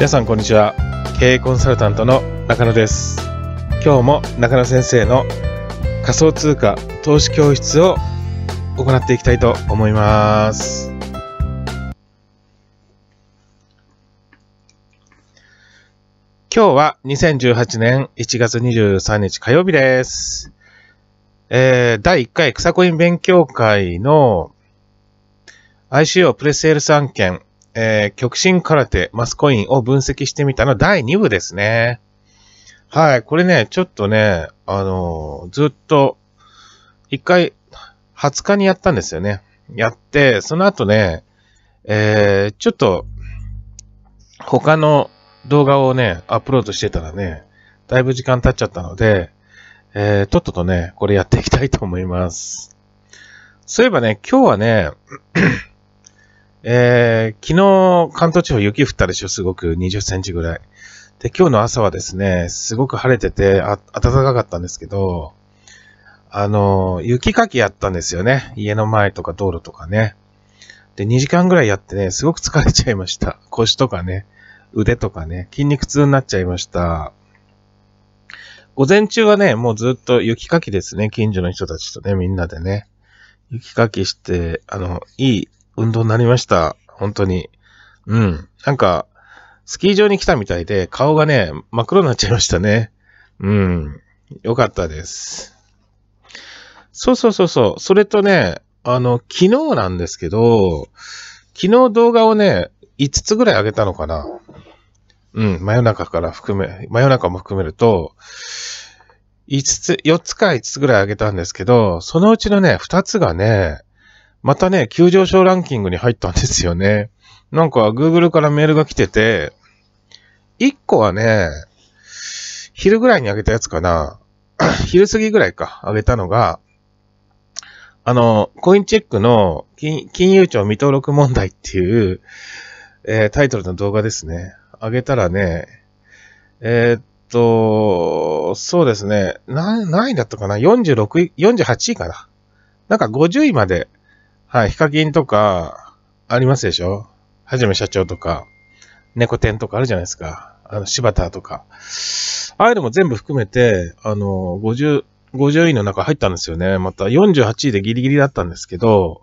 皆さんこんにちは経営コンサルタントの中野です今日も中野先生の仮想通貨投資教室を行っていきたいと思います今日は2018年1月23日火曜日です。えー、第1回草コイン勉強会の ICO プレスセールス案件えー、極真空手、マスコインを分析してみたの第2部ですね。はい、これね、ちょっとね、あのー、ずっと、一回、20日にやったんですよね。やって、その後ね、えー、ちょっと、他の動画をね、アップロードしてたらね、だいぶ時間経っちゃったので、えー、とっととね、これやっていきたいと思います。そういえばね、今日はね、えー、昨日、関東地方雪降ったでしょ、すごく。20センチぐらい。で、今日の朝はですね、すごく晴れてて、あ、暖かかったんですけど、あの、雪かきやったんですよね。家の前とか道路とかね。で、2時間ぐらいやってね、すごく疲れちゃいました。腰とかね、腕とかね、筋肉痛になっちゃいました。午前中はね、もうずっと雪かきですね。近所の人たちとね、みんなでね。雪かきして、あの、いい運動になりました。本当に。うん。なんか、スキー場に来たみたいで、顔がね、真っ黒になっちゃいましたね。うん。よかったです。そうそうそうそう。それとね、あの、昨日なんですけど、昨日動画をね、5つぐらい上げたのかな。うん、真夜中から含め、真夜中も含めると、5つ、4つか5つぐらい上げたんですけど、そのうちのね、2つがね、またね、急上昇ランキングに入ったんですよね。なんか、Google からメールが来てて、1個はね、昼ぐらいにあげたやつかな。昼過ぎぐらいか、あげたのが、あの、コインチェックの金融庁未登録問題っていう、えー、タイトルの動画ですね。あげたらね、えー、っと、そうですね、何位だったかな ?46 位、48位かななんか50位まではい、ヒカキンとか、ありますでしょはじめ社長とか、猫店とかあるじゃないですか。あの、柴田とか。ああいうのも全部含めて、あの、50、50位の中入ったんですよね。また48位でギリギリだったんですけど、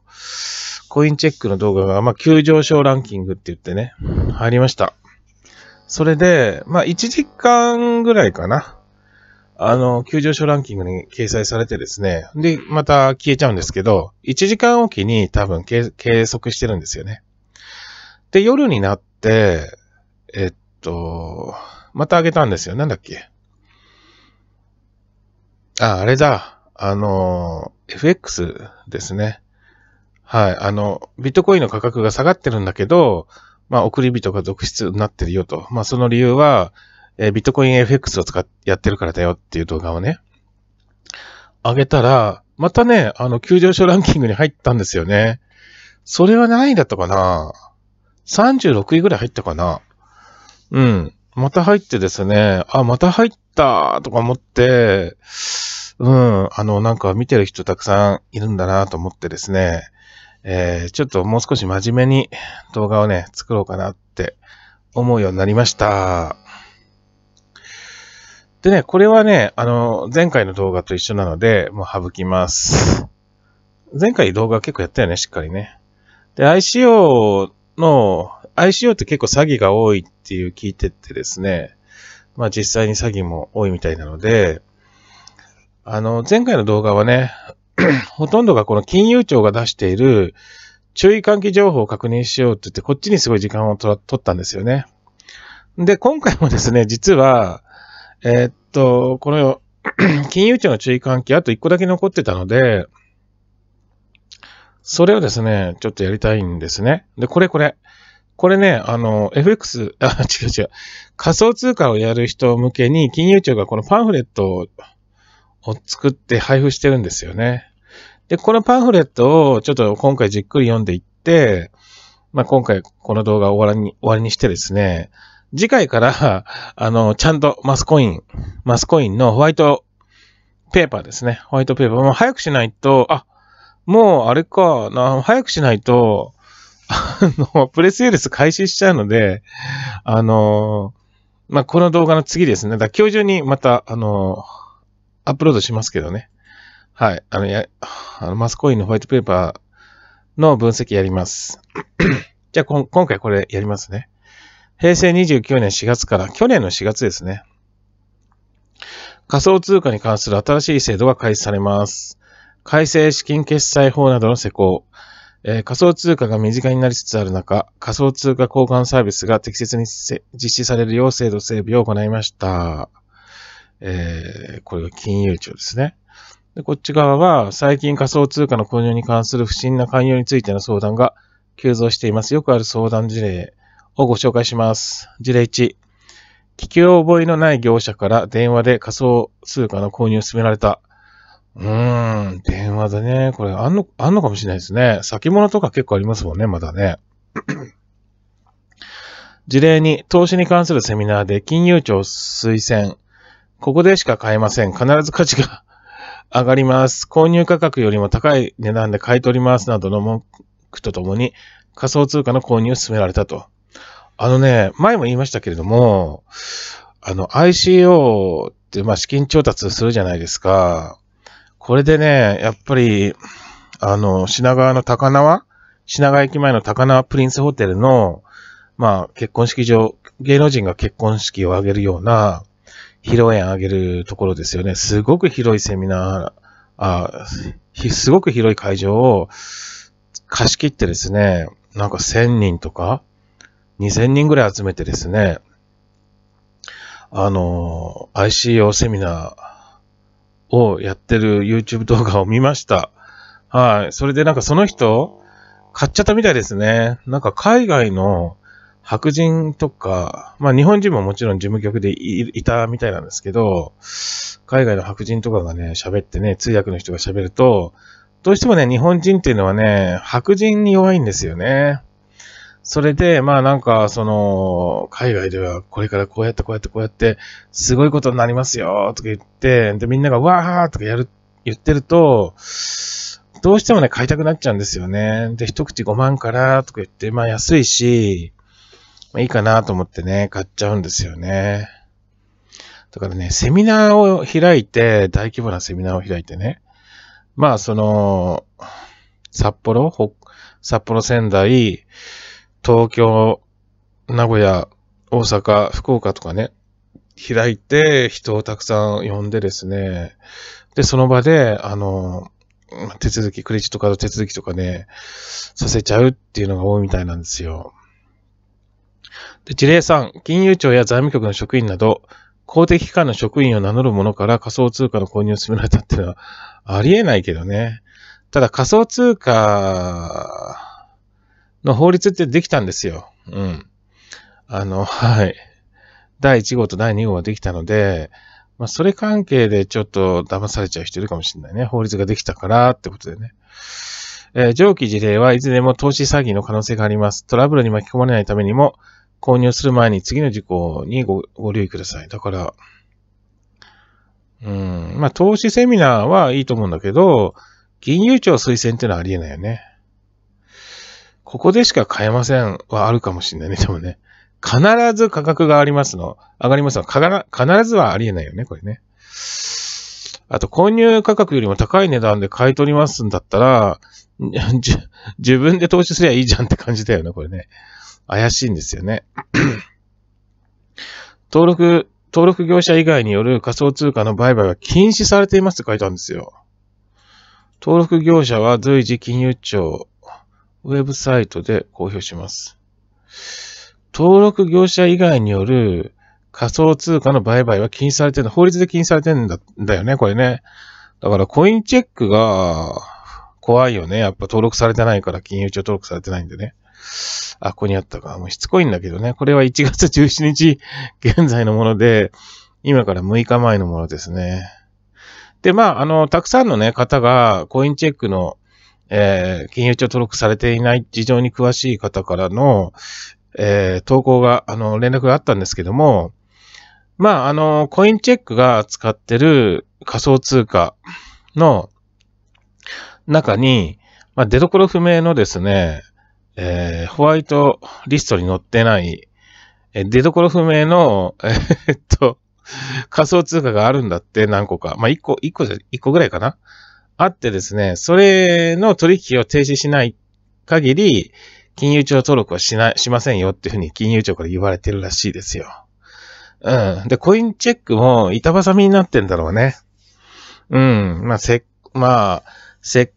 コインチェックの動画が、まあ、急上昇ランキングって言ってね、入りました。それで、まあ、1時間ぐらいかな。あの、急上昇ランキングに掲載されてですね、で、また消えちゃうんですけど、1時間おきに多分計測してるんですよね。で、夜になって、えっと、また上げたんですよ。なんだっけ。あ、あれだ。あの、FX ですね。はい。あの、ビットコインの価格が下がってるんだけど、まあ、送り人が続出になってるよと。まあ、その理由は、えー、ビットコイン FX を使っやってるからだよっていう動画をね、上げたら、またね、あの、急上昇ランキングに入ったんですよね。それは何位だったかな ?36 位ぐらい入ったかなうん。また入ってですね、あ、また入ったとか思って、うん、あの、なんか見てる人たくさんいるんだなと思ってですね、えー、ちょっともう少し真面目に動画をね、作ろうかなって思うようになりました。でね、これはね、あの、前回の動画と一緒なので、もう省きます。前回動画結構やったよね、しっかりね。で、ICO の、ICO って結構詐欺が多いっていう聞いててですね、まあ実際に詐欺も多いみたいなので、あの、前回の動画はね、ほとんどがこの金融庁が出している注意喚起情報を確認しようって言って、こっちにすごい時間を取ったんですよね。で、今回もですね、実は、えー、と、この 金融庁の注意喚起、あと1個だけ残ってたので、それをですね、ちょっとやりたいんですね。で、これこれ。これね、あの、FX、あ、違う違う。仮想通貨をやる人向けに、金融庁がこのパンフレットを作って配布してるんですよね。で、このパンフレットをちょっと今回じっくり読んでいって、まあ、今回この動画を終わりに、終わりにしてですね、次回から、あの、ちゃんとマスコイン、マスコインのホワイトペーパーですね。ホワイトペーパー。もう早くしないと、あ、もうあれか、な早くしないと、あの、プレスウェルス開始しちゃうので、あの、まあ、この動画の次ですね。だ今日中にまた、あの、アップロードしますけどね。はい。あの、や、あのマスコインのホワイトペーパーの分析やります。じゃあ、今回これやりますね。平成29年4月から去年の4月ですね。仮想通貨に関する新しい制度が開始されます。改正資金決済法などの施行。えー、仮想通貨が身近になりつつある中、仮想通貨交換サービスが適切に実施されるよう制度整備を行いました。えー、これが金融庁ですね。で、こっち側は、最近仮想通貨の購入に関する不審な勧誘についての相談が急増しています。よくある相談事例をご紹介します。事例1。聞き覚えのない業者から電話で仮想通貨の購入を勧められた。うーん、電話でね、これあんの、あんのかもしれないですね。先物とか結構ありますもんね、まだね。事例に投資に関するセミナーで金融庁推薦。ここでしか買えません。必ず価値が 上がります。購入価格よりも高い値段で買い取ります。などの文句とともに仮想通貨の購入を勧められたと。あのね、前も言いましたけれども、あの ICO ってまあ資金調達するじゃないですか。これでね、やっぱり、あの、品川の高輪品川駅前の高輪プリンスホテルの、まあ、結婚式場、芸能人が結婚式を挙げるような、披露宴あげるところですよね。すごく広いセミナー、あすごく広い会場を貸し切ってですね、なんか1000人とか、2000人ぐらい集めてですね、あの、ICO セミナーをやってる YouTube 動画を見ました。はい。それでなんかその人、買っちゃったみたいですね。なんか海外の白人とか、まあ日本人ももちろん事務局でいたみたいなんですけど、海外の白人とかがね、喋ってね、通訳の人が喋ると、どうしてもね、日本人っていうのはね、白人に弱いんですよね。それで、まあなんか、その、海外ではこれからこうやってこうやってこうやって、すごいことになりますよ、とか言って、で、みんながわーとかやる、言ってると、どうしてもね、買いたくなっちゃうんですよね。で、一口5万からとか言って、まあ安いし、まあいいかなと思ってね、買っちゃうんですよね。だからね、セミナーを開いて、大規模なセミナーを開いてね、まあその、札幌、札幌仙台、東京、名古屋、大阪、福岡とかね、開いて人をたくさん呼んでですね、で、その場で、あの、手続き、クレジットカード手続きとかね、させちゃうっていうのが多いみたいなんですよ。で、事例3、金融庁や財務局の職員など、公的機関の職員を名乗る者から仮想通貨の購入を勧められたっていうのはありえないけどね。ただ仮想通貨の法律ってできたんですよ。うん。あの、はい。第1号と第2号ができたので、まあ、それ関係でちょっと騙されちゃう人いるかもしれないね。法律ができたからってことでね。えー、上記事例はいずれも投資詐欺の可能性があります。トラブルに巻き込まれないためにも、購入する前に次の事項にごご留意ください。だから、うん、まあ、投資セミナーはいいと思うんだけど、金融庁推薦っていうのはありえないよね。ここでしか買えませんはあるかもしれないね、でもね。必ず価格がありますの、上がりますの、必ずはありえないよね、これね。あと、購入価格よりも高い値段で買い取りますんだったら、自分で投資すりゃいいじゃんって感じだよね、これね。怪しいんですよね。登録、登録業者以外による仮想通貨の売買は禁止されていますって書いたんですよ。登録業者は随時金融庁ウェブサイトで公表します。登録業者以外による仮想通貨の売買は禁止されてる、法律で禁止されてるんだだよね、これね。だからコインチェックが怖いよね。やっぱ登録されてないから金融庁登録されてないんでね。あ、ここにあったか。もうしつこいんだけどね。これは1月17日現在のもので、今から6日前のものですね。で、まあ、あの、たくさんのね、方がコインチェックのえー、金融庁登録されていない事情に詳しい方からの、えー、投稿が、あの、連絡があったんですけども、まあ、あの、コインチェックが使ってる仮想通貨の中に、まあ、出所不明のですね、えー、ホワイトリストに載ってない、えー、出所不明の、えー、っと、仮想通貨があるんだって何個か。まあ、1個、1個じゃ、1個ぐらいかな。あってですね、それの取引を停止しない限り、金融庁登録はしない、しませんよっていうふうに金融庁から言われてるらしいですよ。うん。で、コインチェックも板挟みになってんだろうね。うん。まあ、せ、まあ、せっ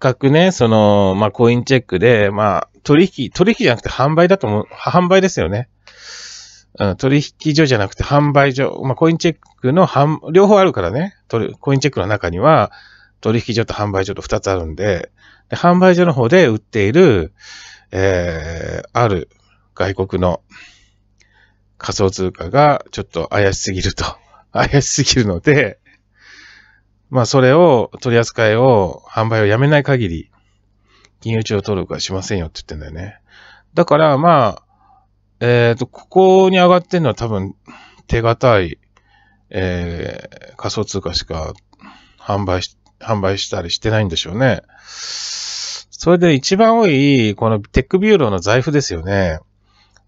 かくね、その、まあ、コインチェックで、まあ、取引、取引じゃなくて販売だと思う、販売ですよね。うん、取引所じゃなくて販売所、まあ、コインチェックの販、両方あるからね、コインチェックの中には、取引所と販売所と2つあるんで、で販売所の方で売っている、えー、ある外国の仮想通貨がちょっと怪しすぎると。怪しすぎるので、まあそれを、取り扱いを、販売をやめない限り、金融庁登録はしませんよって言ってんだよね。だからまあ、えっ、ー、と、ここに上がってるのは多分手堅い、えー、仮想通貨しか販売し販売したりしてないんでしょうね。それで一番多い、このテックビューローの財布ですよね。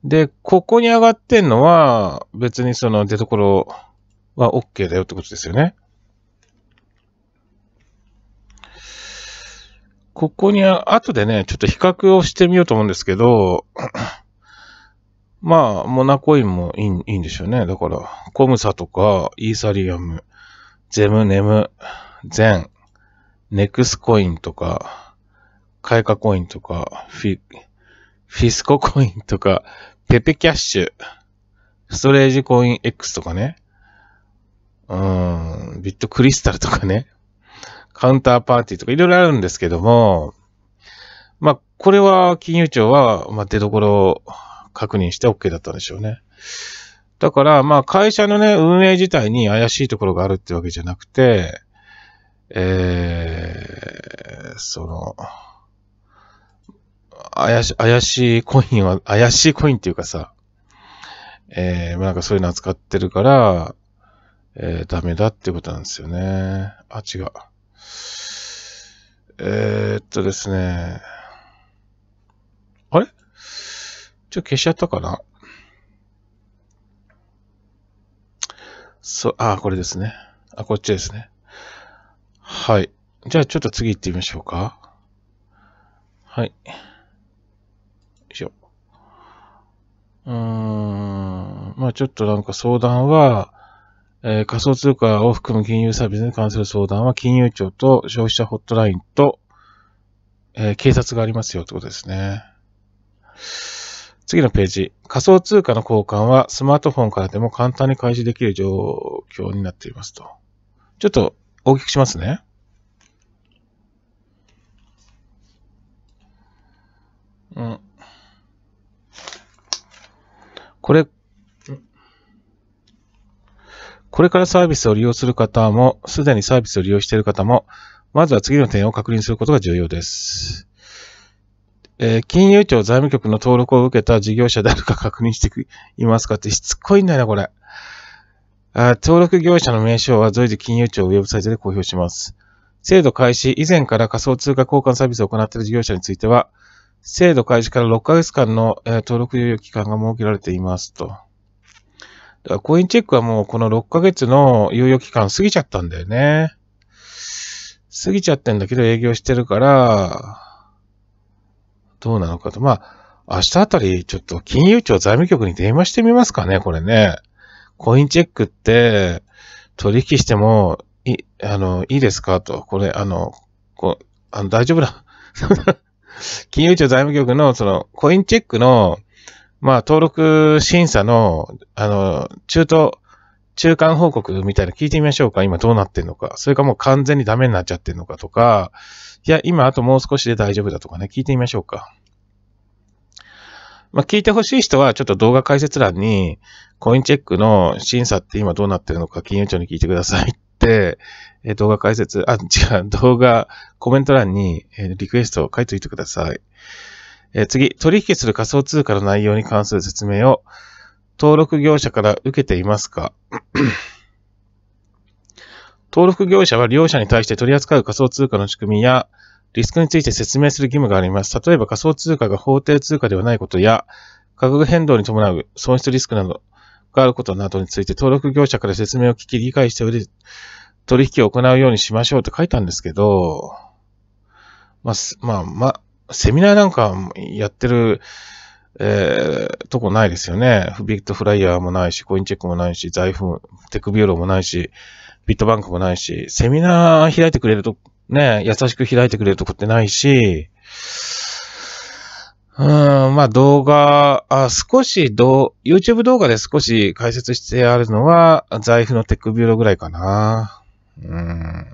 で、ここに上がってんのは、別にその出所は OK だよってことですよね。ここに、後でね、ちょっと比較をしてみようと思うんですけど、まあ、モナコインもいいいいんでしょうね。だから、コムサとか、イーサリアム、ゼム、ネム、ゼン、ネクスコインとか、開花コインとか、フィ、フィスココインとか、ペペキャッシュ、ストレージコイン X とかね、うーん、ビットクリスタルとかね、カウンターパーティーとかいろいろあるんですけども、まあ、これは金融庁は、まあ、出所を確認して OK だったんでしょうね。だから、まあ、会社のね、運営自体に怪しいところがあるってわけじゃなくて、えー、その、怪し、怪しいコインは、怪しいコインっていうかさ、えー、なんかそういうの扱ってるから、えー、ダメだってことなんですよね。あ、違う。えー、っとですね。あれちょ、消しちゃったかなそう、あ、これですね。あ、こっちですね。はい。じゃあちょっと次行ってみましょうか。はい。よいしょ。うーん。まあちょっとなんか相談は、えー、仮想通貨を含む金融サービスに関する相談は金融庁と消費者ホットラインと、えー、警察がありますよってことですね。次のページ。仮想通貨の交換はスマートフォンからでも簡単に開始できる状況になっていますと。ちょっと大きくしますね。うん。これ、これからサービスを利用する方も、すでにサービスを利用している方も、まずは次の点を確認することが重要です。えー、金融庁財務局の登録を受けた事業者であるか確認していますかってしつこいんだよな、これ。あ登録業者の名称は随時金融庁ウェブサイトで公表します。制度開始以前から仮想通貨交換サービスを行っている事業者については、制度開始から6ヶ月間の、え登録猶予期間が設けられていますと。だからコインチェックはもうこの6ヶ月の猶予期間過ぎちゃったんだよね。過ぎちゃってんだけど営業してるから、どうなのかと。まあ、明日あたりちょっと金融庁財務局に電話してみますかね、これね。コインチェックって取引してもい、あの、いいですかと。これ、あの、こあの大丈夫だ。金融庁財務局の、その、コインチェックの、まあ、登録審査の、あの、中途、中間報告みたいな聞いてみましょうか。今どうなってんのか。それかもう完全にダメになっちゃってんのかとか、いや、今あともう少しで大丈夫だとかね、聞いてみましょうか。まあ、聞いてほしい人は、ちょっと動画解説欄に、コインチェックの審査って今どうなってるのか、金融庁に聞いてください、えー、動画解説、あ、違う、動画、コメント欄に、えー、リクエストを書いておいてください。えー、次、取引する仮想通貨の内容に関する説明を、登録業者から受けていますか 登録業者は利用者に対して取り扱う仮想通貨の仕組みやリスクについて説明する義務があります。例えば仮想通貨が法定通貨ではないことや、価格変動に伴う損失リスクなど、関わることなどについて登録業者から説明を聞き理解しており、取引を行うようにしましょうって書いたんですけど、まあ、まあ、まあ、セミナーなんかやってる、えー、とこないですよね。ビットフライヤーもないし、コインチェックもないし、財布、テクビューローもないし、ビットバンクもないし、セミナー開いてくれると、ね、優しく開いてくれるとこってないし、うん、まあ動画、あ少しど、YouTube 動画で少し解説してあるのは、財布のテックビューロぐらいかな。うん。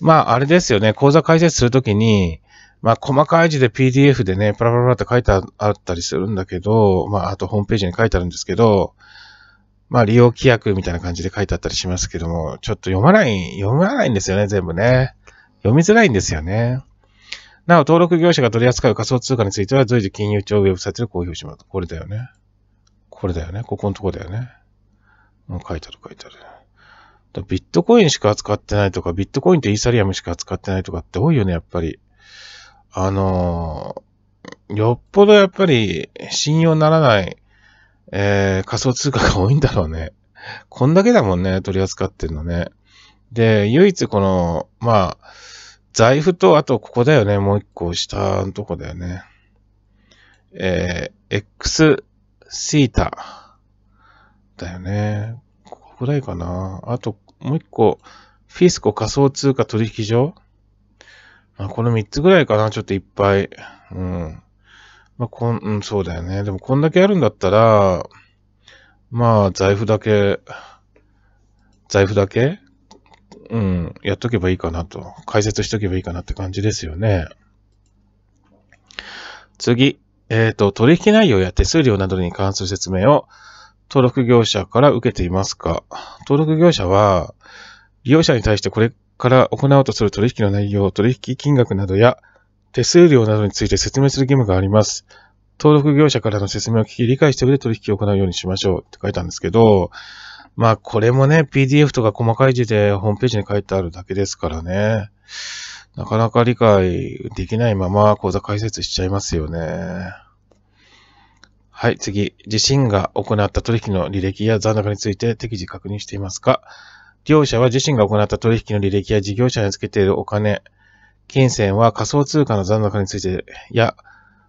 まああれですよね、講座解説するときに、まあ細かい字で PDF でね、パラパラパラって書いてあったりするんだけど、まああとホームページに書いてあるんですけど、まあ利用規約みたいな感じで書いてあったりしますけども、ちょっと読まない、読まないんですよね、全部ね。読みづらいんですよね。なお、登録業者が取り扱う仮想通貨については、随時金融庁ウェブサイトで公表します。これだよね。これだよね。ここのとこだよね。うん、書いてある書いてある。ビットコインしか扱ってないとか、ビットコインとイーサリアムしか扱ってないとかって多いよね、やっぱり。あのー、よっぽどやっぱり信用ならない、えー、仮想通貨が多いんだろうね。こんだけだもんね、取り扱ってんのね。で、唯一この、まあ、財布と、あとここだよね。もう一個下のとこだよね。えー、X シータだよね。ここぐらいかな。あと、もう一個、フィスコ仮想通貨取引所まあ、この三つぐらいかな。ちょっといっぱい。うん。まあ、こん、うん、そうだよね。でも、こんだけあるんだったら、まあ、財布だけ、財布だけうん、やっとけばいいかなと、解説しとけばいいかなって感じですよね。次、えっ、ー、と、取引内容や手数料などに関する説明を登録業者から受けていますか登録業者は、利用者に対してこれから行おうとする取引の内容、取引金額などや手数料などについて説明する義務があります。登録業者からの説明を聞き、理解してくれ取引を行うようにしましょうって書いたんですけど、まあこれもね、PDF とか細かい字でホームページに書いてあるだけですからね。なかなか理解できないまま講座解説しちゃいますよね。はい、次。自身が行った取引の履歴や残高について適時確認していますか両者は自身が行った取引の履歴や事業者につけているお金、金銭は仮想通貨の残高についてや、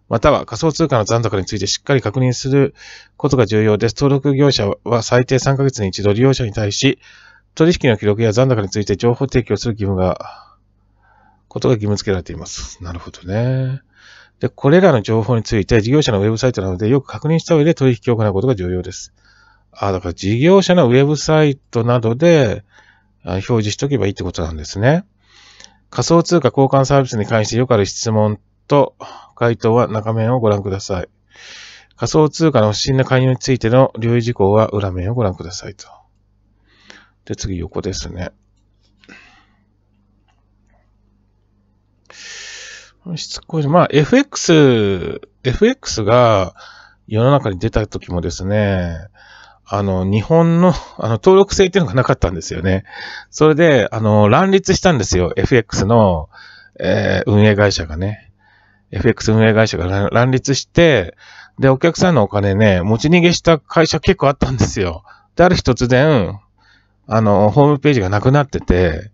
または仮想通貨の残高についてしっかり確認することが重要です。登録業者は最低3ヶ月に一度利用者に対し、取引の記録や残高について情報提供する義務が、ことが義務付けられています。なるほどね。で、これらの情報について事業者のウェブサイトなのでよく確認した上で取引を行うことが重要です。ああ、だから事業者のウェブサイトなどで表示しとけばいいってことなんですね。仮想通貨交換サービスに関してよくある質問と、回答は中面をご覧ください。仮想通貨の不審な介入についての留意事項は裏面をご覧くださいと。で、次横ですね。しつこい。まあ、FX、FX が世の中に出た時もですね、あの、日本の、あの、登録制っていうのがなかったんですよね。それで、あの、乱立したんですよ。FX の、えー、運営会社がね。FX 運営会社が乱立して、で、お客さんのお金ね、持ち逃げした会社結構あったんですよ。で、ある日突然、あの、ホームページがなくなってて、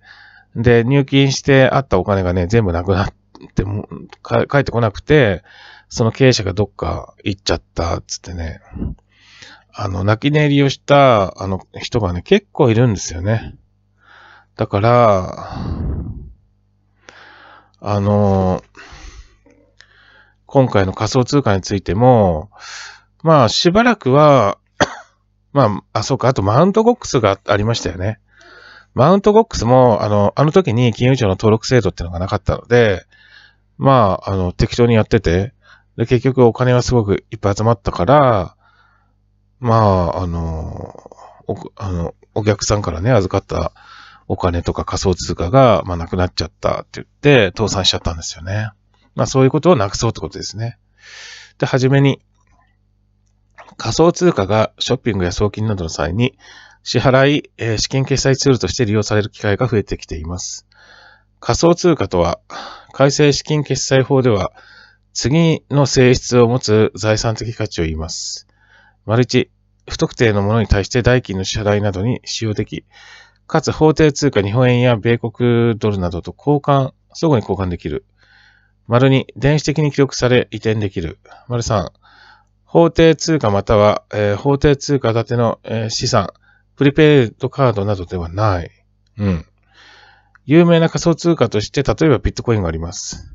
で、入金してあったお金がね、全部なくなっても、か返ってこなくて、その経営者がどっか行っちゃった、つってね。あの、泣き寝入りをした、あの、人がね、結構いるんですよね。だから、あの、今回の仮想通貨についても、まあ、しばらくは まあ、あ、そうか、あとマウントゴックスがありましたよね。マウントゴックスも、あの、あの時に金融庁の登録制度っていうのがなかったので、まあ、あの、適当にやってて、で、結局お金はすごくいっぱい集まったから、まあ、あの、お、あの、お客さんからね、預かったお金とか仮想通貨が、まあ、なくなっちゃったって言って、倒産しちゃったんですよね。まあそういうことをなくそうってことですね。で、はじめに、仮想通貨がショッピングや送金などの際に、支払い、えー、資金決済ツールとして利用される機会が増えてきています。仮想通貨とは、改正資金決済法では、次の性質を持つ財産的価値を言います。ルチ、不特定のものに対して代金の支払いなどに使用でき、かつ法定通貨日本円や米国ドルなどと交換、相互に交換できる。丸に電子的に記録され移転できる。丸三、法定通貨または、えー、法定通貨建ての、えー、資産、プリペイドカードなどではない。うん。有名な仮想通貨として、例えばビットコインがあります。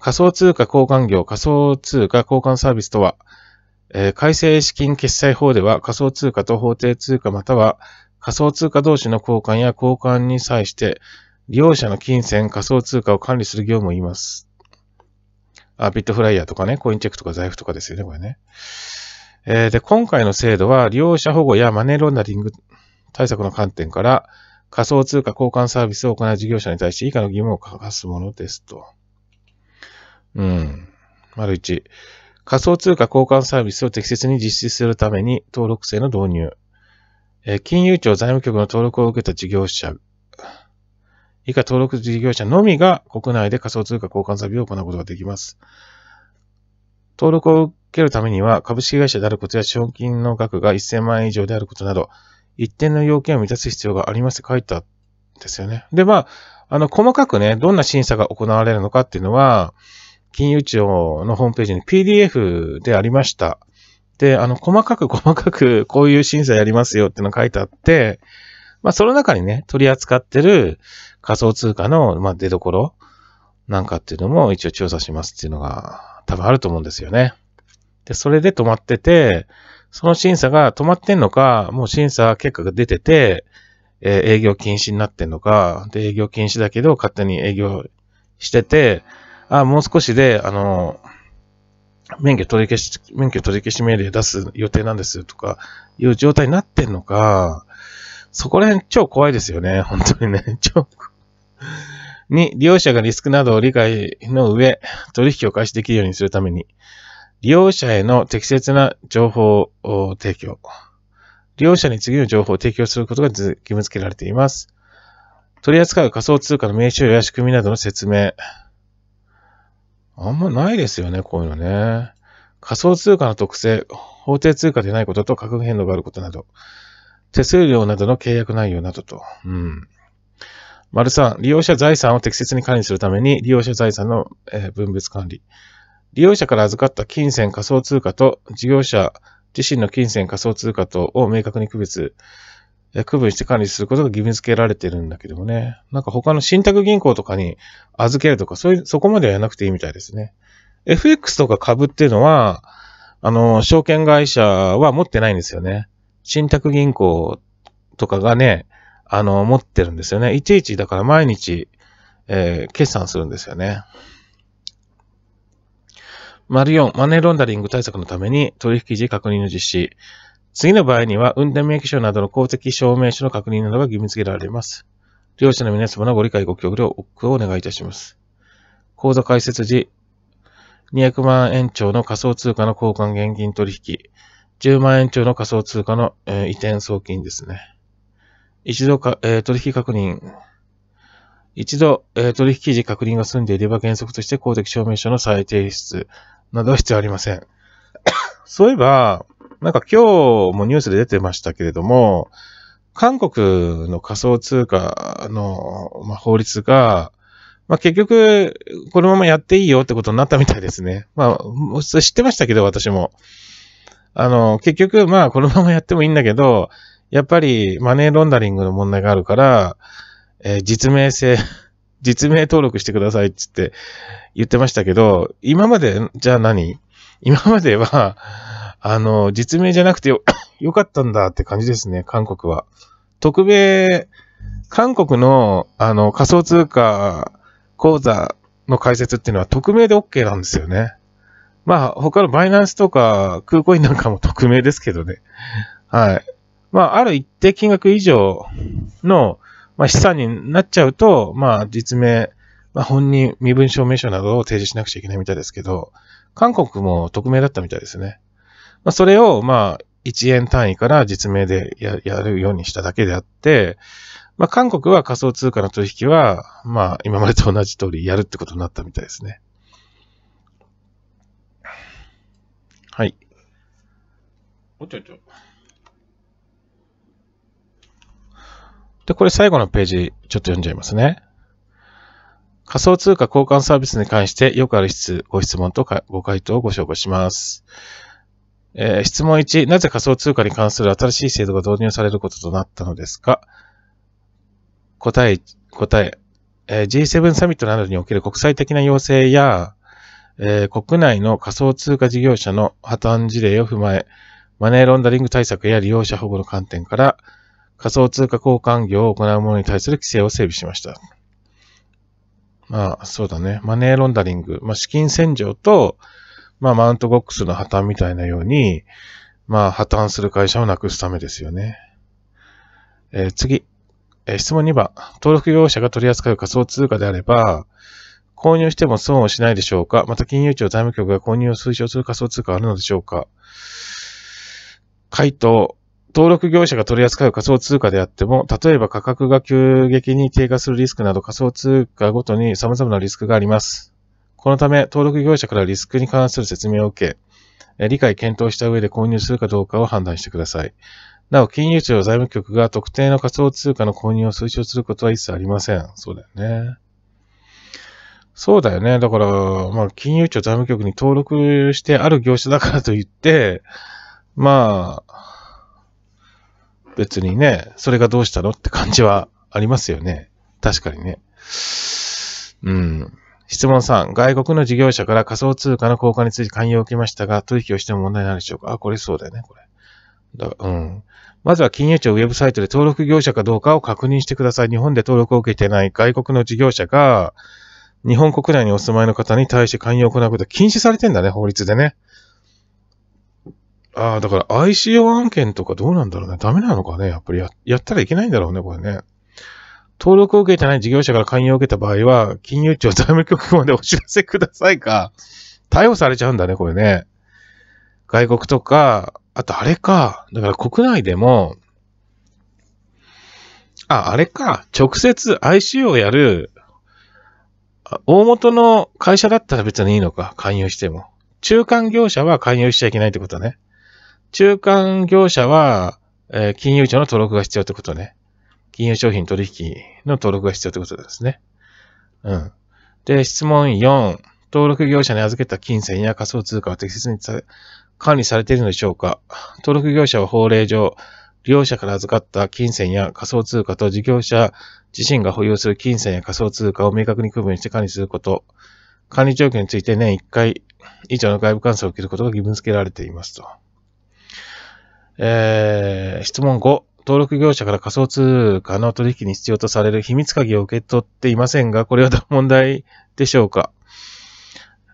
仮想通貨交換業、仮想通貨交換サービスとは、えー、改正資金決済法では仮想通貨と法定通貨または仮想通貨同士の交換や交換に際して利用者の金銭、仮想通貨を管理する業務を言います。あ、ビットフライヤーとかね、コインチェックとか財布とかですよね、これね。えー、で、今回の制度は、利用者保護やマネーロンダリング対策の観点から、仮想通貨交換サービスを行う事業者に対して以下の義務を課すものですと。うん。丸1。仮想通貨交換サービスを適切に実施するために登録制の導入。え金融庁財務局の登録を受けた事業者以下登録事業者のみが国内で仮想通貨交換サービスを行うことができます。登録を受けるためには、株式会社であることや資本金の額が1000万円以上であることなど、一定の要件を満たす必要がありますって書いたんですよね。で、まあ、あの、細かくね、どんな審査が行われるのかっていうのは、金融庁のホームページに PDF でありました。で、あの、細かく細かくこういう審査やりますよっていうの書いてあって、まあ、その中にね、取り扱ってる仮想通貨の、まあ、出所なんかっていうのも一応調査しますっていうのが多分あると思うんですよね。で、それで止まってて、その審査が止まってんのか、もう審査結果が出てて、えー、営業禁止になってんのか、で、営業禁止だけど勝手に営業してて、あ、もう少しで、あの、免許取り消し、免許取り消し命令出す予定なんですとかいう状態になってんのか、そこら辺超怖いですよね。本当にね。超。に、利用者がリスクなどを理解の上、取引を開始できるようにするために、利用者への適切な情報を提供。利用者に次の情報を提供することが義務付けられています。取り扱う仮想通貨の名称や仕組みなどの説明。あんまないですよね、こういうのね。仮想通貨の特性、法定通貨でないことと価格変動があることなど。手数料などの契約内容などと。うん。丸ん利用者財産を適切に管理するために、利用者財産の、えー、分別管理。利用者から預かった金銭仮想通貨と、事業者自身の金銭仮想通貨とを明確に区別、区分して管理することが義務付けられてるんだけどもね。なんか他の信託銀行とかに預けるとか、そういう、そこまではやらなくていいみたいですね。FX とか株っていうのは、あの、証券会社は持ってないんですよね。信託銀行とかがね、あの、持ってるんですよね。いちいち、だから毎日、えー、決算するんですよね。丸4、マネーロンダリング対策のために取引時確認の実施。次の場合には、運転免許証などの公的証明書の確認などが義務付けられます。両者の皆様のご理解ご協力をお願いいたします。口座開設時、200万円超の仮想通貨の交換現金取引、10万円中の仮想通貨の、えー、移転送金ですね。一度か、えー、取引確認。一度、えー、取引時確認が済んでいれば原則として公的証明書の再提出などは必要ありません。そういえば、なんか今日もニュースで出てましたけれども、韓国の仮想通貨の、まあ、法律が、まあ、結局、このままやっていいよってことになったみたいですね。まあ、知ってましたけど、私も。あの、結局、まあ、このままやってもいいんだけど、やっぱりマネーロンダリングの問題があるから、えー、実名性、実名登録してくださいっつって言ってましたけど、今まで、じゃあ何今までは、あの、実名じゃなくてよ、よかったんだって感じですね、韓国は。特米、韓国の、あの、仮想通貨講座の解説っていうのは匿名で OK なんですよね。まあ、他のバイナンスとか、空港員なんかも匿名ですけどね。はい。まあ、ある一定金額以上の、まあ、資産になっちゃうと、まあ、実名、まあ、本人身分証明書などを提示しなくちゃいけないみたいですけど、韓国も匿名だったみたいですね。まあ、それを、まあ、1円単位から実名でやるようにしただけであって、まあ、韓国は仮想通貨の取引は、まあ、今までと同じ通りやるってことになったみたいですね。はい。おちょちょ。で、これ最後のページ、ちょっと読んじゃいますね。仮想通貨交換サービスに関してよくある質、ご質問とご回答をご紹介します。えー、質問1、なぜ仮想通貨に関する新しい制度が導入されることとなったのですか答え、答え、えー、G7 サミットなどにおける国際的な要請や、えー、国内の仮想通貨事業者の破綻事例を踏まえ、マネーロンダリング対策や利用者保護の観点から、仮想通貨交換業を行うものに対する規制を整備しました。まあ、そうだね。マネーロンダリング。まあ、資金洗浄と、まあ、マウントボックスの破綻みたいなように、まあ、破綻する会社をなくすためですよね。えー、次。えー、質問2番。登録業者が取り扱う仮想通貨であれば、購入しても損をしないでしょうかまた金融庁財務局が購入を推奨する仮想通貨はあるのでしょうか回答。登録業者が取り扱う仮想通貨であっても、例えば価格が急激に低下するリスクなど仮想通貨ごとに様々なリスクがあります。このため、登録業者からリスクに関する説明を受け、理解検討した上で購入するかどうかを判断してください。なお、金融庁財務局が特定の仮想通貨の購入を推奨することは一切ありません。そうだよね。そうだよね。だから、まあ、金融庁財務局に登録してある業者だからといって、まあ、別にね、それがどうしたのって感じはありますよね。確かにね。うん。質問3、外国の事業者から仮想通貨の交換について関与を受けましたが、取引をしても問題ないでしょうかあ、これそうだよね、これ。だうん。まずは金融庁ウェブサイトで登録業者かどうかを確認してください。日本で登録を受けてない外国の事業者が、日本国内にお住まいの方に対して勧誘を行うことは禁止されてんだね、法律でね。ああ、だから ICO 案件とかどうなんだろうね。ダメなのかね。やっぱりややったらいけないんだろうね、これね。登録を受けてない事業者から勧誘を受けた場合は、金融庁財務局までお知らせくださいか。逮捕されちゃうんだね、これね。外国とか、あとあれか。だから国内でも、あ、あれか。直接 ICO をやる大元の会社だったら別にいいのか、勧誘しても。中間業者は勧誘しちゃいけないってことね。中間業者は、えー、金融庁の登録が必要ってことね。金融商品取引の登録が必要ってことですね。うん。で、質問4。登録業者に預けた金銭や仮想通貨は適切に管理されているのでしょうか登録業者は法令上、利用者から預かった金銭や仮想通貨と事業者自身が保有する金銭や仮想通貨を明確に区分して管理すること、管理状況について年1回以上の外部監査を受けることが義務付けられていますと。えー、質問5、登録業者から仮想通貨の取引に必要とされる秘密鍵を受け取っていませんが、これは問題でしょうか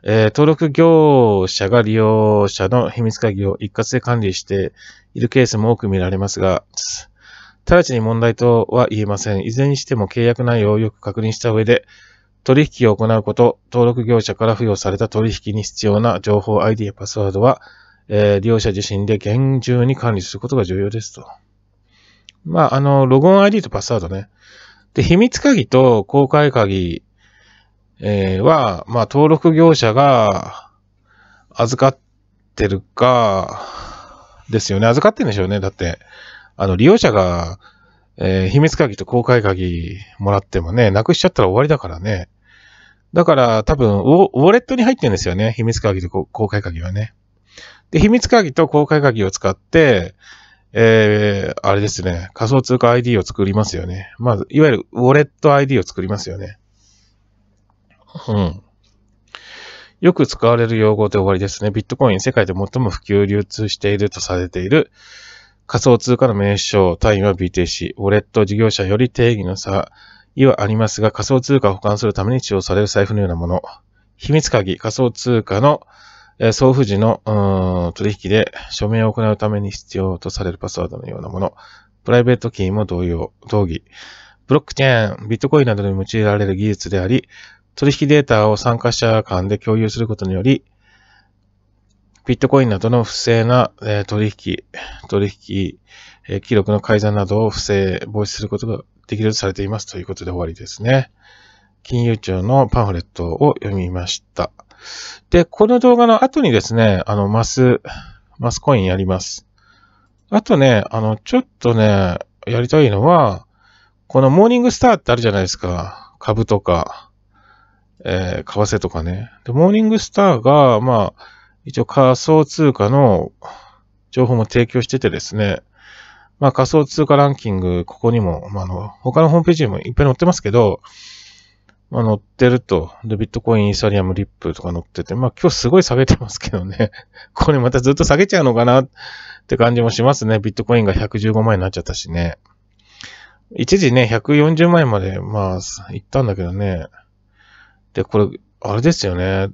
えー、登録業者が利用者の秘密鍵を一括で管理しているケースも多く見られますが、直ちに問題とは言えません。いずれにしても契約内容をよく確認した上で、取引を行うこと、登録業者から付与された取引に必要な情報、ID やパスワードは、えー、利用者自身で厳重に管理することが重要ですと。まあ、あの、ロゴン ID とパスワードね。で、秘密鍵と公開鍵えー、は、まあ、登録業者が預かってるか、ですよね。預かってるんでしょうね。だって、あの、利用者が、えー、秘密鍵と公開鍵もらってもね、なくしちゃったら終わりだからね。だから多分ウォ、ウォレットに入ってるんですよね。秘密鍵と公開鍵はね。で、秘密鍵と公開鍵を使って、えー、あれですね、仮想通貨 ID を作りますよね。まず、いわゆるウォレット ID を作りますよね。うん。よく使われる用語で終わりですね。ビットコイン、世界で最も普及流通しているとされている仮想通貨の名称、単位は BTC。ウォレット事業者より定義の差異はありますが、仮想通貨を保管するために使用される財布のようなもの。秘密鍵、仮想通貨の送付時の取引で署名を行うために必要とされるパスワードのようなもの。プライベートキーも同様、同義。ブロックチェーン、ビットコインなどに用いられる技術であり、取引データを参加者間で共有することにより、ビットコインなどの不正な取引、取引記録の改ざんなどを不正防止することができるとされていますということで終わりですね。金融庁のパンフレットを読みました。で、この動画の後にですね、あの、マス、マスコインやります。あとね、あの、ちょっとね、やりたいのは、このモーニングスターってあるじゃないですか。株とか。えー、為替とかね。で、モーニングスターが、まあ、一応仮想通貨の情報も提供しててですね、まあ仮想通貨ランキング、ここにも、まあ、あの、他のホームページにもいっぱい載ってますけど、まあ載ってると。で、ビットコイン、イーサリアム、リップとか載ってて、まあ今日すごい下げてますけどね。これまたずっと下げちゃうのかなって感じもしますね。ビットコインが115万円になっちゃったしね。一時ね、140万円まで、まあ、行ったんだけどね。で、これ、あれですよね。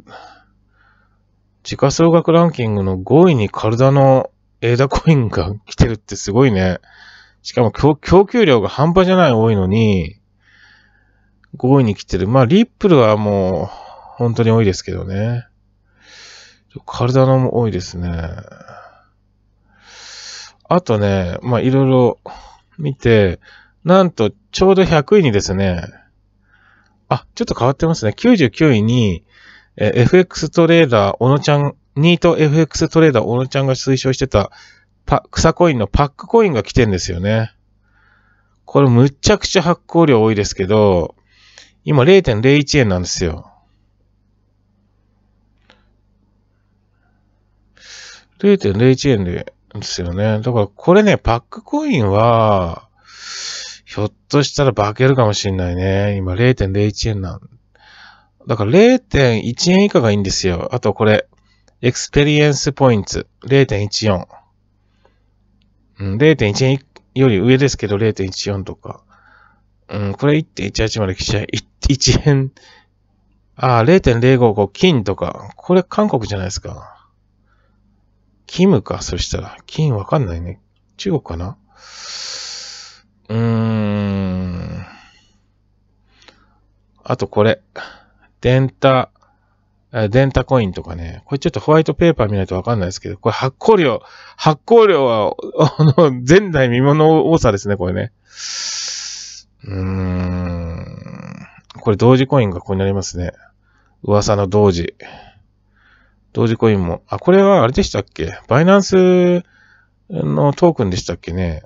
時価総額ランキングの5位にカルダのエーダコインが来てるってすごいね。しかも供給量が半端じゃない多いのに、5位に来てる。まあ、リップルはもう、本当に多いですけどね。カルダノも多いですね。あとね、まあ、いろいろ見て、なんと、ちょうど100位にですね、あ、ちょっと変わってますね。99位に、えー、FX トレーダー、小野ちゃん、ニート FX トレーダー、小野ちゃんが推奨してた、パ、草コインのパックコインが来てんですよね。これむちゃくちゃ発行量多いですけど、今0.01円なんですよ。0.01円で、ですよね。だからこれね、パックコインは、ひょっとしたら化けるかもしんないね。今0.01円なん。だから0.1円以下がいいんですよ。あとこれ、エクスペリエンスポイント0.14。うん、0.1円より上ですけど0.14とか。うん、これ1.18まで来ちゃい、1円、ああ、0.055金とか。これ韓国じゃないですか。キムか、そしたら。金わかんないね。中国かなうーん。あとこれ。デンタ、デンタコインとかね。これちょっとホワイトペーパー見ないとわかんないですけど、これ発行量、発行量は、あの、前代未聞の多さですね、これね。うーん。これ同時コインがここになりますね。噂の同時。同時コインも。あ、これはあれでしたっけバイナンスのトークンでしたっけね。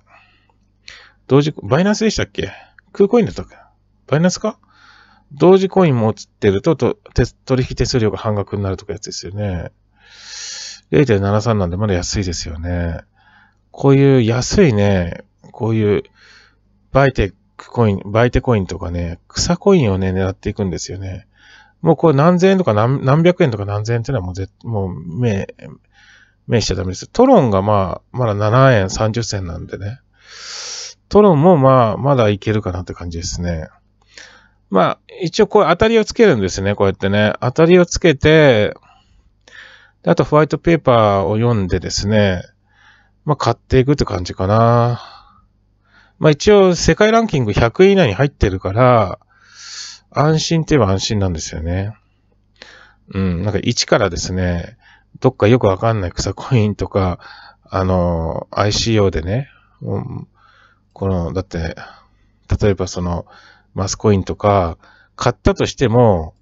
同時、バイナンスでしたっけ空コインだったっけバイナンスか同時コイン持ってるとと取引手数料が半額になるとかやつですよね。0.73なんでまだ安いですよね。こういう安いね、こういうバイテックコイン、バイテコインとかね、草コインをね、狙っていくんですよね。もうこれ何千円とか何何百円とか何千円っていうのはもう絶、もう目、目しちゃダメです。トロンがまあ、まだ7円30銭なんでね。トロンもまあ、まだいけるかなって感じですね。まあ、一応こう当たりをつけるんですね、こうやってね。当たりをつけて、であとホワイトペーパーを読んでですね、まあ買っていくって感じかな。まあ一応世界ランキング100位以内に入ってるから、安心って言えば安心なんですよね。うん、なんか1からですね、どっかよくわかんない草コインとか、あの、ICO でね、うんこの、だって、例えばその、マスコインとか、買ったとしても、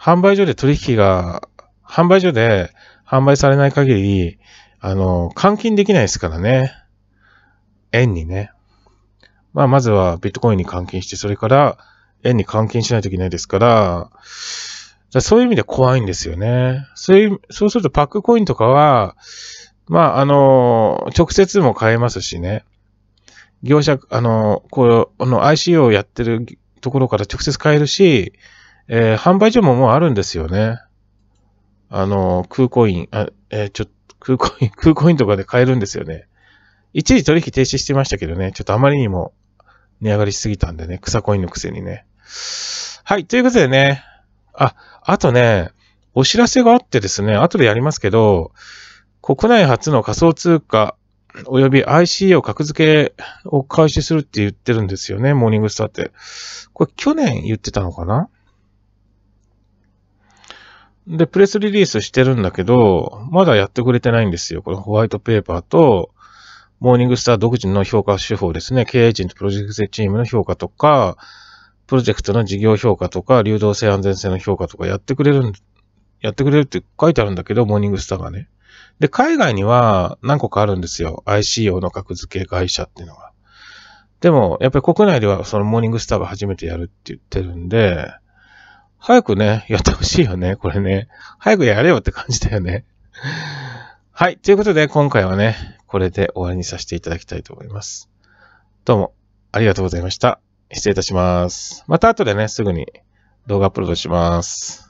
販売所で取引が、販売所で販売されない限り、あの、換金できないですからね。円にね。まあ、まずはビットコインに換金して、それから円に換金しないといけないですから、だそういう意味で怖いんですよね。そういう、そうするとパックコインとかは、まあ、あの、直接も買えますしね。業者、あの、こう、の ICO をやってるところから直接買えるし、えー、販売所ももうあるんですよね。あの、空コイン、あ、えー、ちょっと、空コイン、空コインとかで買えるんですよね。一時取引停止してましたけどね、ちょっとあまりにも値上がりしすぎたんでね、草コインのくせにね。はい、ということでね、あ、あとね、お知らせがあってですね、後でやりますけど、国内初の仮想通貨および ICA を格付けを開始するって言ってるんですよね、モーニングスターって。これ去年言ってたのかなで、プレスリリースしてるんだけど、まだやってくれてないんですよ。このホワイトペーパーと、モーニングスター独自の評価手法ですね。経営陣とプロジェクトチームの評価とか、プロジェクトの事業評価とか、流動性安全性の評価とかやってくれる、やってくれるって書いてあるんだけど、モーニングスターがね。で、海外には何個かあるんですよ。ICO の格付け会社っていうのが。でも、やっぱり国内ではそのモーニングスターが初めてやるって言ってるんで、早くね、やってほしいよね、これね。早くやれよって感じだよね。はい。ということで、今回はね、これで終わりにさせていただきたいと思います。どうも、ありがとうございました。失礼いたします。また後でね、すぐに動画アップロードします。